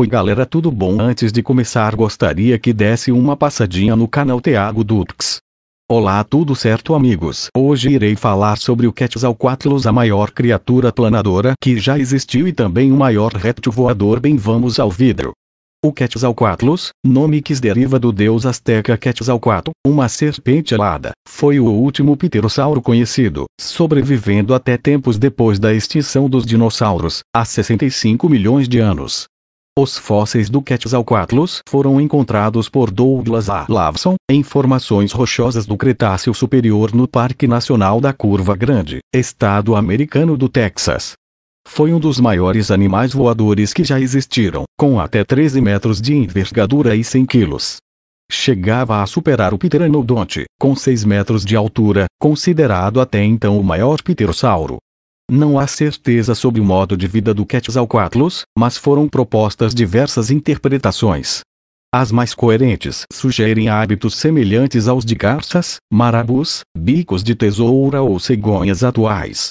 Oi galera tudo bom? Antes de começar gostaria que desse uma passadinha no canal Teago Dux. Olá tudo certo amigos? Hoje irei falar sobre o Quetzalcoatlus a maior criatura planadora que já existiu e também o maior réptil voador bem vamos ao vidro. O Quetzalcoatlus, nome que deriva do deus azteca Quetzalcoatl, uma serpente alada, foi o último pterossauro conhecido, sobrevivendo até tempos depois da extinção dos dinossauros, há 65 milhões de anos. Os fósseis do Quetzalcoatlus foram encontrados por Douglas A. Lavson, em formações rochosas do Cretáceo Superior no Parque Nacional da Curva Grande, estado americano do Texas. Foi um dos maiores animais voadores que já existiram, com até 13 metros de envergadura e 100 quilos. Chegava a superar o Pteranodonte, com 6 metros de altura, considerado até então o maior pterossauro. Não há certeza sobre o modo de vida do Quetzalcoatlus, mas foram propostas diversas interpretações. As mais coerentes sugerem hábitos semelhantes aos de garças, marabus, bicos de tesoura ou cegonhas atuais.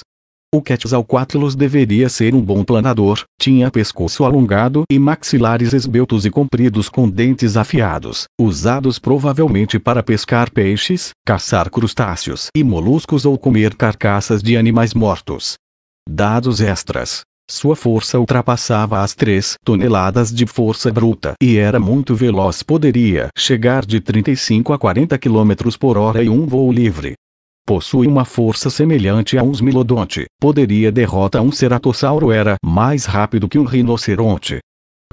O Quetzalcoatlus deveria ser um bom planador, tinha pescoço alongado e maxilares esbeltos e compridos com dentes afiados, usados provavelmente para pescar peixes, caçar crustáceos e moluscos ou comer carcaças de animais mortos. Dados extras. Sua força ultrapassava as 3 toneladas de força bruta e era muito veloz, poderia chegar de 35 a 40 km por hora em um voo livre. Possui uma força semelhante a um smilodonte, poderia derrotar um ceratossauro era mais rápido que um rinoceronte.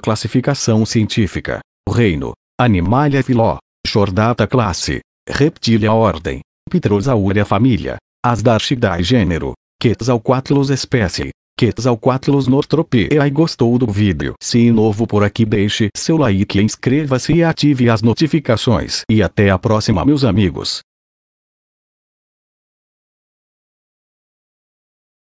Classificação científica: Reino, Animalia filó, Chordata classe, Reptilia ordem, Pterosauria família, Asdarchidae gênero, Quetzalcoatlus espécie. Quetzalcoatlus aí gostou do vídeo. Se novo por aqui deixe seu like inscreva-se e ative as notificações. E até a próxima meus amigos.